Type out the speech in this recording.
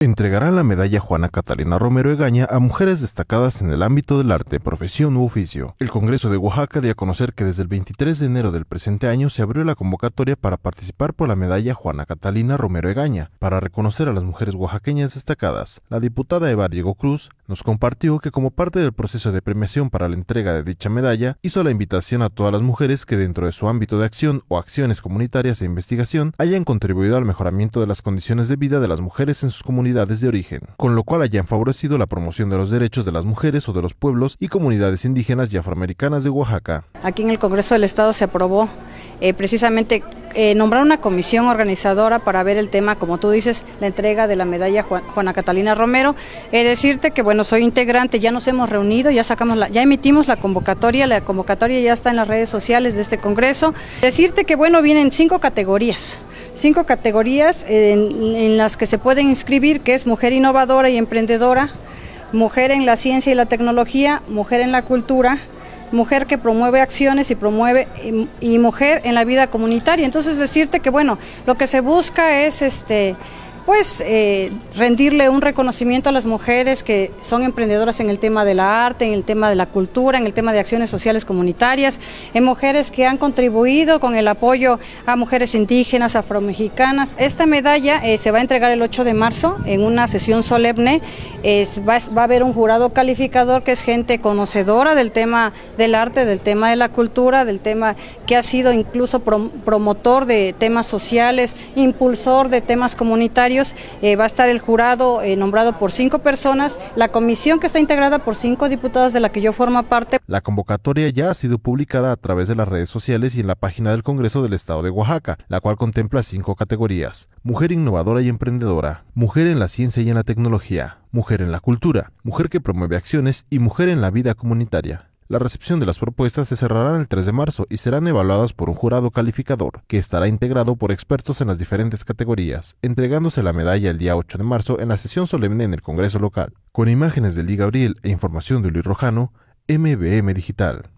Entregarán la medalla Juana Catalina Romero Egaña a mujeres destacadas en el ámbito del arte, profesión u oficio. El Congreso de Oaxaca dio a conocer que desde el 23 de enero del presente año se abrió la convocatoria para participar por la medalla Juana Catalina Romero Egaña, para reconocer a las mujeres oaxaqueñas destacadas. La diputada Eva Diego Cruz nos compartió que como parte del proceso de premiación para la entrega de dicha medalla, hizo la invitación a todas las mujeres que dentro de su ámbito de acción o acciones comunitarias e investigación hayan contribuido al mejoramiento de las condiciones de vida de las mujeres en sus comunidades de origen, con lo cual hayan favorecido la promoción de los derechos de las mujeres o de los pueblos y comunidades indígenas y afroamericanas de Oaxaca. Aquí en el Congreso del Estado se aprobó eh, precisamente eh, nombrar una comisión organizadora para ver el tema, como tú dices, la entrega de la medalla Juana Catalina Romero. Eh, decirte que, bueno, soy integrante, ya nos hemos reunido, ya sacamos la, ya emitimos la convocatoria, la convocatoria ya está en las redes sociales de este Congreso. Decirte que, bueno, vienen cinco categorías cinco categorías en, las que se pueden inscribir, que es mujer innovadora y emprendedora, mujer en la ciencia y la tecnología, mujer en la cultura, mujer que promueve acciones y promueve y mujer en la vida comunitaria. Entonces decirte que bueno, lo que se busca es este pues eh, rendirle un reconocimiento a las mujeres que son emprendedoras en el tema de la arte, en el tema de la cultura, en el tema de acciones sociales comunitarias, en mujeres que han contribuido con el apoyo a mujeres indígenas, afromexicanas. Esta medalla eh, se va a entregar el 8 de marzo en una sesión solemne. va, a haber un jurado calificador que es gente conocedora del tema del arte, del tema de la cultura, del tema que ha sido incluso promotor de temas sociales, impulsor de temas comunitarios eh, va a estar el jurado eh, nombrado por cinco personas, la comisión que está integrada por cinco diputados de la que yo formo parte. La convocatoria ya ha sido publicada a través de las redes sociales y en la página del Congreso del Estado de Oaxaca, la cual contempla cinco categorías. Mujer innovadora y emprendedora, mujer en la ciencia y en la tecnología, mujer en la cultura, mujer que promueve acciones y mujer en la vida comunitaria. La recepción de las propuestas se cerrará el 3 de marzo y serán evaluadas por un jurado calificador, que estará integrado por expertos en las diferentes categorías, entregándose la medalla el día 8 de marzo en la sesión solemne en el Congreso local. Con imágenes de Liga Gabriel e información de Luis Rojano, MBM Digital.